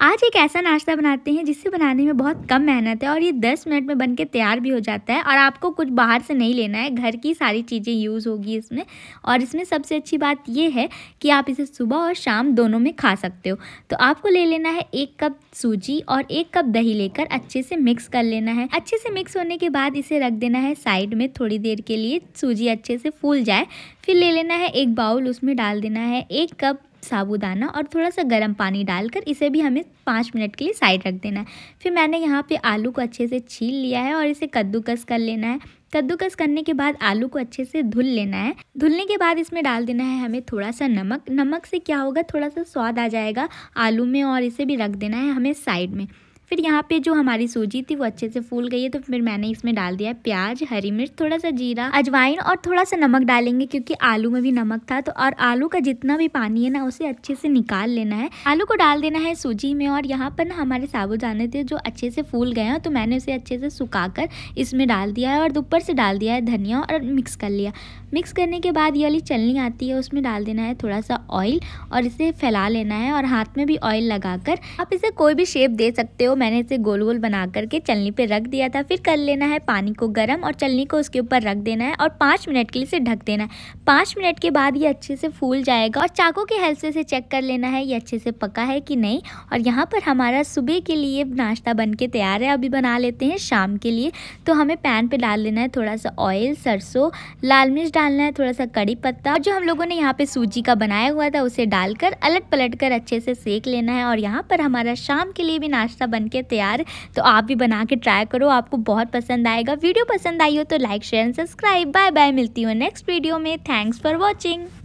आज एक ऐसा नाश्ता बनाते हैं जिसे बनाने में बहुत कम मेहनत है और ये 10 मिनट में बनके तैयार भी हो जाता है और आपको कुछ बाहर से नहीं लेना है घर की सारी चीज़ें यूज़ होगी इसमें और इसमें सबसे अच्छी बात ये है कि आप इसे सुबह और शाम दोनों में खा सकते हो तो आपको ले लेना है एक कप सूजी और एक कप दही लेकर अच्छे से मिक्स कर लेना है अच्छे से मिक्स होने के बाद इसे रख देना है साइड में थोड़ी देर के लिए सूजी अच्छे से फूल जाए फिर ले लेना है एक बाउल उसमें डाल देना है एक कप साबुदाना और थोड़ा सा गर्म पानी डालकर इसे भी हमें पाँच मिनट के लिए साइड रख देना है फिर मैंने यहाँ पे आलू को अच्छे से छील लिया है और इसे कद्दूकस कर लेना है कद्दूकस करने के बाद आलू को अच्छे से धुल लेना है धुलने के बाद इसमें डाल देना है हमें थोड़ा सा नमक नमक से क्या होगा थोड़ा सा स्वाद आ जाएगा आलू में और इसे भी रख देना है हमें साइड में फिर यहाँ पे जो हमारी सूजी थी वो अच्छे से फूल गई है तो फिर मैंने इसमें डाल दिया प्याज हरी मिर्च थोड़ा सा जीरा अजवाइन और थोड़ा सा नमक डालेंगे क्योंकि आलू में भी नमक था तो और आलू का जितना भी पानी है ना उसे अच्छे से निकाल लेना है आलू को डाल देना है सूजी में और यहाँ पर ना हमारे साबुदाने थे जो अच्छे से फूल गए हैं तो मैंने उसे अच्छे से सुखा कर इसमें डाल दिया है और ऊपर से डाल दिया है धनिया और मिक्स कर लिया मिक्स करने के बाद ये वाली चलनी आती है उसमें डाल देना है थोड़ा सा ऑयल और इसे फैला लेना है और हाथ में भी ऑयल लगाकर आप इसे कोई भी शेप दे सकते हो मैंने इसे गोल गोल बना करके चलनी पे रख दिया था फिर कर लेना है पानी को गर्म और चलनी को उसके ऊपर रख देना है और पाँच मिनट के लिए इसे ढक देना है पाँच मिनट के बाद ये अच्छे से फूल जाएगा और चाकू के हेल्प से इसे चेक कर लेना है ये अच्छे से पका है कि नहीं और यहाँ पर हमारा सुबह के लिए नाश्ता बन के तैयार है अभी बना लेते हैं शाम के लिए तो हमें पैन पर डाल लेना है थोड़ा सा ऑयल सरसों लाल मिर्च डालना है थोड़ा सा कड़ी पत्ता और जो हम लोगों ने यहाँ पर सूजी का बनाया हुआ था उसे डालकर अलट पलट कर अच्छे से सेक लेना है और यहाँ पर हमारा शाम के लिए भी नाश्ता बन बनके तैयार तो आप भी बना के ट्राई करो आपको बहुत पसंद आएगा वीडियो पसंद आई हो तो like share and subscribe bye bye मिलती हूँ नेक्स्ट वीडियो में थैंक्स फॉर वॉचिंग